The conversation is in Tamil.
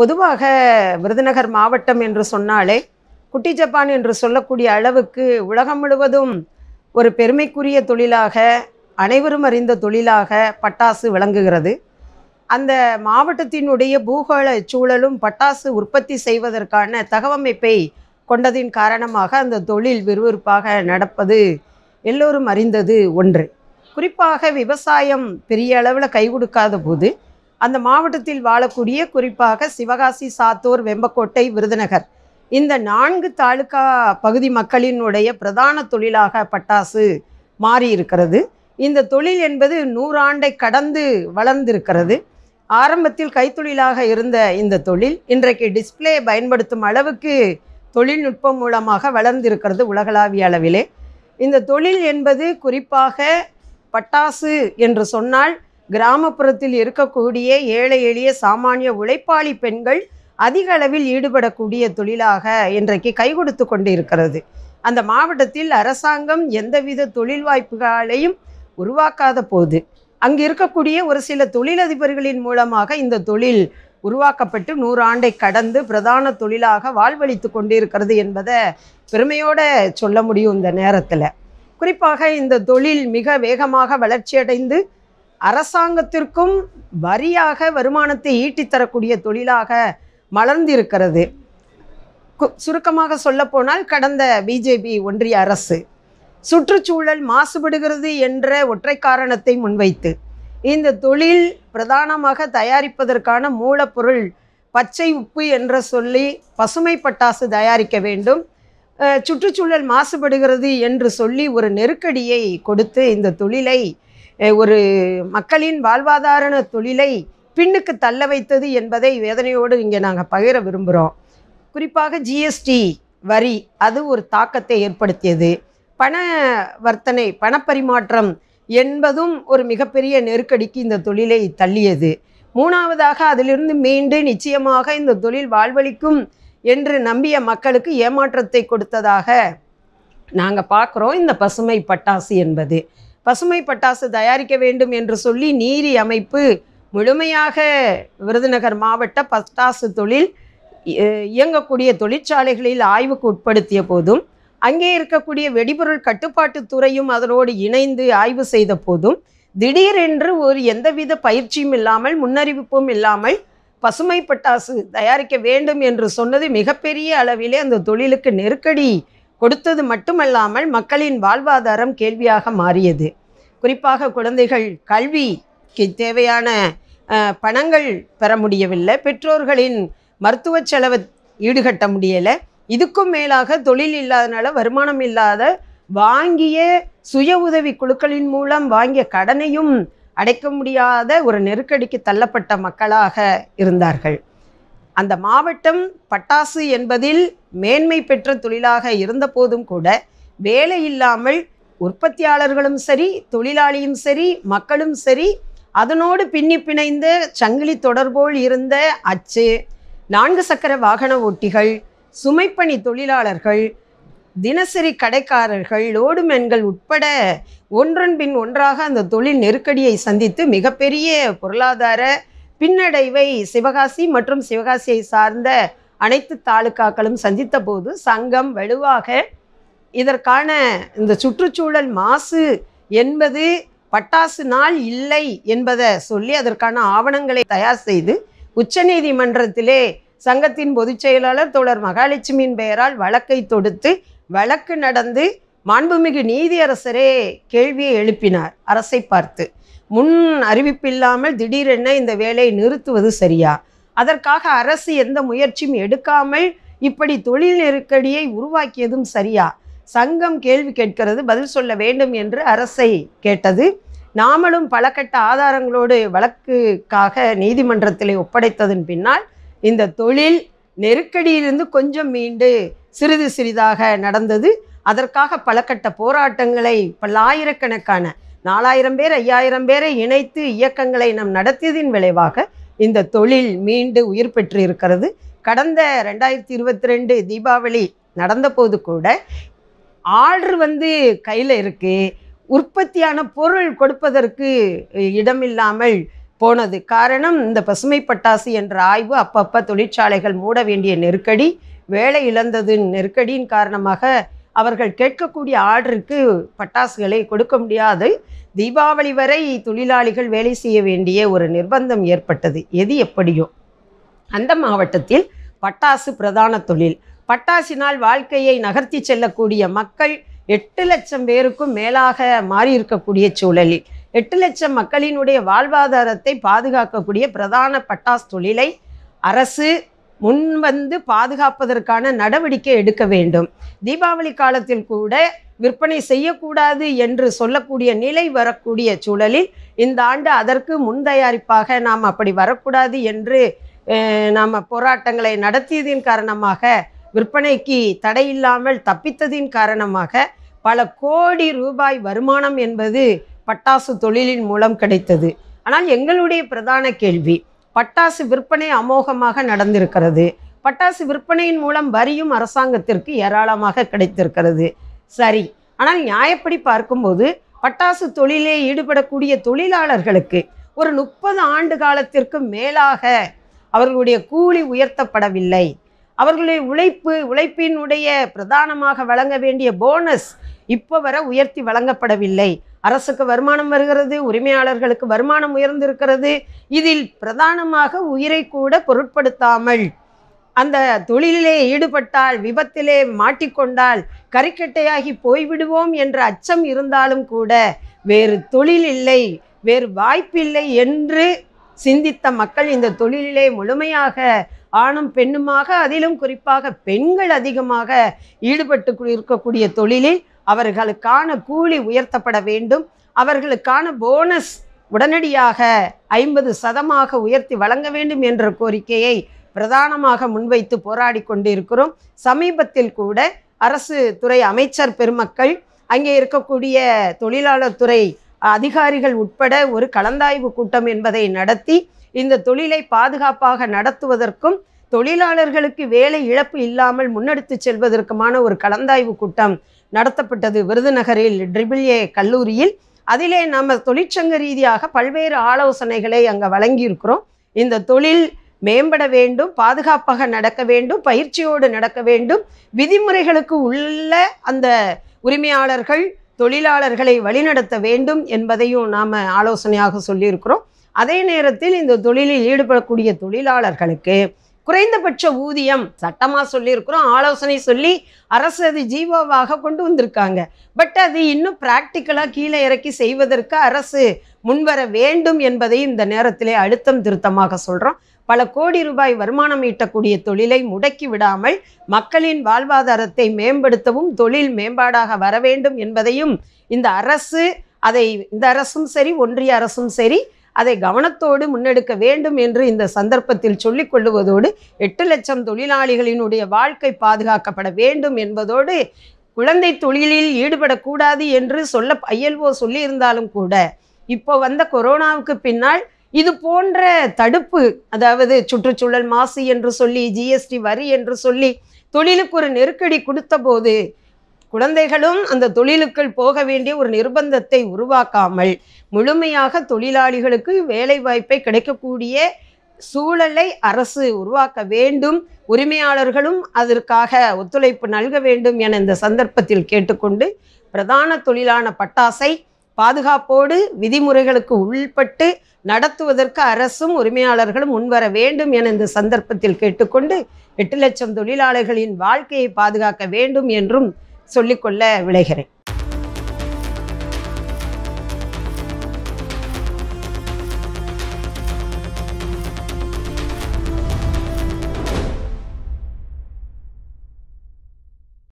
பொதுவாக விருதுநகர் மாவட்டம் என்று சொன்னாலே குட்டி ஜப்பான் என்று சொல்லக்கூடிய அளவுக்கு உலகம் முழுவதும் ஒரு பெருமைக்குரிய தொழிலாக அனைவரும் அறிந்த தொழிலாக பட்டாசு விளங்குகிறது அந்த மாவட்டத்தினுடைய பூகோள சூழலும் பட்டாசு உற்பத்தி செய்வதற்கான தகவமைப்பை கொண்டதின் காரணமாக அந்த தொழில் விறுவிறுப்பாக நடப்பது எல்லோரும் அறிந்தது ஒன்று குறிப்பாக விவசாயம் பெரிய அளவில் கை கொடுக்காத போது அந்த மாவட்டத்தில் வாழக்கூடிய குறிப்பாக சிவகாசி சாத்தூர் வெம்பக்கோட்டை விருதுநகர் இந்த நான்கு தாலுக்கா பகுதி மக்களினுடைய பிரதான தொழிலாக பட்டாசு மாறி இருக்கிறது இந்த தொழில் என்பது நூறாண்டை கடந்து வளர்ந்திருக்கிறது ஆரம்பத்தில் கைத்தொழிலாக இருந்த இந்த தொழில் இன்றைக்கு டிஸ்பிளே பயன்படுத்தும் அளவுக்கு தொழில்நுட்பம் மூலமாக வளர்ந்திருக்கிறது உலகளாவிய அளவிலே இந்த தொழில் என்பது குறிப்பாக பட்டாசு என்று சொன்னால் கிராமப்புறத்தில் இருக்கக்கூடிய ஏழை எளிய சாமானிய உழைப்பாளி பெண்கள் அதிக அளவில் ஈடுபடக்கூடிய தொழிலாக இன்றைக்கு கைகொடுத்து கொண்டு இருக்கிறது அந்த மாவட்டத்தில் அரசாங்கம் எந்தவித தொழில் வாய்ப்புகளையும் உருவாக்காத போது அங்கு இருக்கக்கூடிய ஒரு சில தொழிலதிபர்களின் மூலமாக இந்த தொழில் உருவாக்கப்பட்டு நூறாண்டை கடந்து பிரதான தொழிலாக வாழ்வழித்து கொண்டிருக்கிறது என்பதை பெருமையோடு சொல்ல முடியும் இந்த நேரத்தில் குறிப்பாக இந்த தொழில் மிக வேகமாக வளர்ச்சியடைந்து அரசாங்கத்திற்கும் வரியாக வருமானத்தை ஈட்டித்தரக்கூடிய தொழிலாக மலர்ந்திருக்கிறது சுருக்கமாக சொல்லப்போனால் கடந்த பிஜேபி ஒன்றிய அரசு சுற்றுச்சூழல் மாசுபடுகிறது என்ற ஒற்றை காரணத்தை முன்வைத்து இந்த தொழில் பிரதானமாக தயாரிப்பதற்கான மூலப்பொருள் பச்சை உப்பு என்ற சொல்லி பசுமை பட்டாசு தயாரிக்க வேண்டும் சுற்றுச்சூழல் மாசுபடுகிறது என்று சொல்லி ஒரு நெருக்கடியை கொடுத்து இந்த தொழிலை ஒரு மக்களின் வாழ்வாதார தொழிலை பின்னுக்கு தள்ள வைத்தது என்பதை வேதனையோடு இங்கே நாங்கள் பகிர விரும்புகிறோம் குறிப்பாக ஜிஎஸ்டி வரி அது ஒரு தாக்கத்தை ஏற்படுத்தியது பண வர்த்தனை பணப்பரிமாற்றம் என்பதும் ஒரு மிகப்பெரிய நெருக்கடிக்கு இந்த தொழிலை தள்ளியது மூணாவதாக அதிலிருந்து மீண்டு நிச்சயமாக இந்த தொழில் வாழ்வழிக்கும் என்று நம்பிய மக்களுக்கு ஏமாற்றத்தை கொடுத்ததாக நாங்கள் பார்க்குறோம் இந்த பசுமை பட்டாசு என்பது பசுமை பட்டாசு தயாரிக்க வேண்டும் என்று சொல்லி நீரி அமைப்பு முழுமையாக விருதுநகர் மாவட்ட பட்டாசு தொழில் இயங்கக்கூடிய தொழிற்சாலைகளில் ஆய்வுக்கு உட்படுத்திய போதும் அங்கே இருக்கக்கூடிய வெடிபொருள் கட்டுப்பாட்டு துறையும் அதனோடு இணைந்து ஆய்வு செய்த போதும் திடீரென்று ஒரு எந்தவித பயிற்சியும் இல்லாமல் முன்னறிவிப்பும் இல்லாமல் பசுமை பட்டாசு தயாரிக்க வேண்டும் என்று சொன்னது மிகப்பெரிய அளவிலே அந்த தொழிலுக்கு நெருக்கடி கொடுத்தது மட்டுமல்லாமல் மக்களின் வாழ்வாதாரம் கேள்வியாக மாறியது குறிப்பாக குழந்தைகள் கல்விக்கு தேவையான பணங்கள் பெற முடியவில்லை பெற்றோர்களின் மருத்துவ செலவு ஈடுகட்ட முடியலை இதுக்கும் மேலாக தொழில் இல்லாதனால வருமானம் இல்லாத வாங்கிய சுய உதவி குழுக்களின் மூலம் வாங்கிய கடனையும் அடைக்க முடியாத ஒரு நெருக்கடிக்கு தள்ளப்பட்ட மக்களாக இருந்தார்கள் அந்த மாவட்டம் பட்டாசு என்பதில் மேன்மை பெற்ற தொழிலாக இருந்தபோதும் கூட வேலை இல்லாமல் உற்பத்தியாளர்களும் சரி தொழிலாளியும் சரி மக்களும் சரி அதனோடு பின்னி பிணைந்த சங்கிலி தொடர்போல் இருந்த அச்சு நான்கு சக்கர வாகன ஓட்டிகள் சுமைப்பணி தொழிலாளர்கள் தினசரி கடைக்காரர்கள் லோடு மென்கள் உட்பட ஒன்றன் பின் ஒன்றாக அந்த தொழில் நெருக்கடியை சந்தித்து மிகப்பெரிய பொருளாதார பின்னடைவை சிவகாசி மற்றும் சிவகாசியை சார்ந்த அனைத்து தாலுக்காக்களும் சந்தித்த போது சங்கம் வலுவாக இதற்கான இந்த சுற்றுச்சூழல் மாசு என்பது பட்டாசு நாள் இல்லை என்பதை சொல்லி அதற்கான ஆவணங்களை தயார் செய்து உச்சநீதிமன்றத்திலே சங்கத்தின் பொதுச் செயலாளர் தோழர் மகாலட்சுமியின் பெயரால் வழக்கை தொடுத்து வழக்கு நடந்து மாண்புமிகு நீதியரசரே கேள்வியை எழுப்பினார் அரசை பார்த்து முன் அறிவிப்பில்லாமல் திடீரென இந்த வேலையை நிறுத்துவது சரியா அதற்காக அரசு எந்த முயற்சியும் எடுக்காமல் இப்படி தொழில் நெருக்கடியை உருவாக்கியதும் சரியா சங்கம் கேள்வி கேட்கிறது பதில் சொல்ல வேண்டும் என்று அரசை கேட்டது நாமளும் பலகட்ட ஆதாரங்களோடு வழக்குக்காக நீதிமன்றத்தில் ஒப்படைத்ததன் பின்னால் இந்த தொழில் நெருக்கடியிலிருந்து கொஞ்சம் மீண்டு சிறிது சிறிதாக நடந்தது அதற்காக கட்ட போராட்டங்களை பல்லாயிரக்கணக்கான நாலாயிரம் பேர் ஐயாயிரம் பேரை இணைத்து இயக்கங்களை நாம் நடத்தியதின் விளைவாக இந்த தொழில் மீண்டு உயிர் பெற்று இருக்கிறது கடந்த ரெண்டாயிரத்தி இருபத்தி ரெண்டு தீபாவளி நடந்தபோது கூட ஆர்டர் வந்து கையில் இருக்குது உற்பத்தியான பொருள் கொடுப்பதற்கு இடமில்லாமல் போனது காரணம் இந்த பசுமை பட்டாசு என்ற ஆய்வு அப்பப்போ தொழிற்சாலைகள் மூட வேண்டிய நெருக்கடி வேலை இழந்தது நெருக்கடியின் காரணமாக அவர்கள் கேட்கக்கூடிய ஆர்டருக்கு பட்டாசுகளை கொடுக்க முடியாது தீபாவளி வரை தொழிலாளிகள் வேலை செய்ய வேண்டிய ஒரு நிர்பந்தம் ஏற்பட்டது எது எப்படியோ அந்த மாவட்டத்தில் பட்டாசு பிரதான தொழில் பட்டாசினால் வாழ்க்கையை நகர்த்தி செல்லக்கூடிய மக்கள் எட்டு லட்சம் பேருக்கும் மேலாக மாறியிருக்கக்கூடிய சூழலில் எட்டு லட்சம் மக்களினுடைய வாழ்வாதாரத்தை பாதுகாக்கக்கூடிய பிரதான பட்டாஸ் தொழிலை அரசு முன்வந்து பாதுகாப்பதற்கான நடவடிக்கை எடுக்க வேண்டும் தீபாவளி காலத்தில் கூட விற்பனை செய்யக்கூடாது என்று சொல்லக்கூடிய நிலை வரக்கூடிய சூழலில் இந்த ஆண்டு அதற்கு முன் தயாரிப்பாக நாம் அப்படி வரக்கூடாது என்று நாம் போராட்டங்களை நடத்தியதின் காரணமாக விற்பனைக்கு தடையில்லாமல் தப்பித்ததின் காரணமாக பல கோடி ரூபாய் வருமானம் என்பது பட்டாசு தொழிலின் மூலம் கிடைத்தது ஆனால் எங்களுடைய பிரதான கேள்வி பட்டாசு விற்பனை அமோகமாக நடந்திருக்கிறது பட்டாசு விற்பனையின் மூலம் வரியும் அரசாங்கத்திற்கு ஏராளமாக கிடைத்திருக்கிறது சரி ஆனால் நியாயப்படி பார்க்கும்போது பட்டாசு தொழிலே ஈடுபடக்கூடிய தொழிலாளர்களுக்கு ஒரு முப்பது ஆண்டு காலத்திற்கு மேலாக அவர்களுடைய கூலி உயர்த்தப்படவில்லை அவர்களுடைய உழைப்பு உழைப்பினுடைய பிரதானமாக வழங்க வேண்டிய போனஸ் இப்போ வர உயர்த்தி வழங்கப்படவில்லை அரசுக்கு வருமானம் வருகிறது உரிமையாளர்களுக்கு வருமானம் உயர்ந்திருக்கிறது இதில் பிரதானமாக உயிரை கூட பொருட்படுத்தாமல் அந்த தொழிலிலே ஈடுபட்டால் விபத்திலே மாட்டிக்கொண்டால் கறிக்கட்டையாகி போய்விடுவோம் என்ற அச்சம் இருந்தாலும் கூட வேறு தொழில் இல்லை வேறு வாய்ப்பில்லை என்று சிந்தித்த மக்கள் இந்த தொழிலிலே முழுமையாக ஆணும் பெண்ணுமாக அதிலும் குறிப்பாக பெண்கள் அதிகமாக ஈடுபட்டு இருக்கக்கூடிய தொழிலில் அவர்களுக்கான கூலி உயர்த்தப்பட வேண்டும் அவர்களுக்கான போனஸ் உடனடியாக ஐம்பது சதமாக உயர்த்தி வழங்க வேண்டும் என்ற கோரிக்கையை பிரதானமாக முன்வைத்து போராடி கொண்டிருக்கிறோம் சமீபத்தில் கூட அரசு துறை அமைச்சர் பெருமக்கள் அங்கே இருக்கக்கூடிய தொழிலாளர் துறை அதிகாரிகள் உட்பட ஒரு கலந்தாய்வு கூட்டம் என்பதை நடத்தி இந்த தொழிலை பாதுகாப்பாக நடத்துவதற்கும் தொழிலாளர்களுக்கு வேலை இழப்பு இல்லாமல் முன்னெடுத்து செல்வதற்குமான ஒரு கலந்தாய்வு கூட்டம் நடத்தப்பட்டது விருதுநகரில் ட்ரிபிள் ஏ கல்லூரியில் அதிலே நம்ம தொழிற்சங்க ரீதியாக பல்வேறு ஆலோசனைகளை அங்கே வழங்கியிருக்கிறோம் இந்த தொழில் மேம்பட வேண்டும் பாதுகாப்பாக நடக்க வேண்டும் பயிற்சியோடு நடக்க வேண்டும் விதிமுறைகளுக்கு உள்ள அந்த உரிமையாளர்கள் தொழிலாளர்களை வழிநடத்த வேண்டும் என்பதையும் நாம் ஆலோசனையாக சொல்லியிருக்கிறோம் அதே நேரத்தில் இந்த தொழிலில் ஈடுபடக்கூடிய தொழிலாளர்களுக்கு குறைந்தபட்ச ஊதியம் சட்டமாக சொல்லியிருக்கிறோம் ஆலோசனை சொல்லி அரசு அது ஜீவோவாக கொண்டு வந்திருக்காங்க பட் அது இன்னும் ப்ராக்டிக்கலாக கீழே இறக்கி செய்வதற்கு அரசு முன்வர வேண்டும் என்பதை இந்த நேரத்திலே அழுத்தம் திருத்தமாக சொல்கிறோம் பல கோடி ரூபாய் வருமானம் ஈட்டக்கூடிய தொழிலை முடக்கி விடாமல் மக்களின் வாழ்வாதாரத்தை மேம்படுத்தவும் தொழில் மேம்பாடாக வர வேண்டும் என்பதையும் இந்த அரசு அதை இந்த அரசும் சரி ஒன்றிய அரசும் சரி அதை கவனத்தோடு முன்னெடுக்க வேண்டும் என்று இந்த சந்தர்ப்பத்தில் சொல்லிக் கொள்ளுவதோடு எட்டு லட்சம் தொழிலாளிகளினுடைய வாழ்க்கை பாதுகாக்கப்பட வேண்டும் என்பதோடு குழந்தை தொழிலில் ஈடுபடக்கூடாது என்று சொல்ல ஐஎல்ஓ சொல்லியிருந்தாலும் கூட இப்போ வந்த கொரோனாவுக்கு பின்னால் இது போன்ற தடுப்பு அதாவது சுற்றுச்சூழல் மாசு என்று சொல்லி ஜிஎஸ்டி வரி என்று சொல்லி தொழிலுக்கு ஒரு நெருக்கடி கொடுத்த போது குழந்தைகளும் அந்த தொழிலுக்குள் போக வேண்டிய ஒரு நிர்பந்தத்தை உருவாக்காமல் முழுமையாக தொழிலாளிகளுக்கு வேலைவாய்ப்பை கிடைக்கக்கூடிய சூழலை அரசு உருவாக்க வேண்டும் உரிமையாளர்களும் அதற்காக ஒத்துழைப்பு நல்க வேண்டும் என இந்த சந்தர்ப்பத்தில் கேட்டுக்கொண்டு பிரதான தொழிலான பட்டாசை பாதுகாப்போடு விதிமுறைகளுக்கு உள்பட்டு நடத்துவதற்கு அரசும் உரிமையாளர்களும் முன்வர வேண்டும் என இந்த சந்தர்ப்பத்தில் கேட்டுக்கொண்டு எட்டு லட்சம் தொழிலாளர்களின் வாழ்க்கையை பாதுகாக்க வேண்டும் என்றும் சொல்லிக்கொள்ள விளைகிறேன்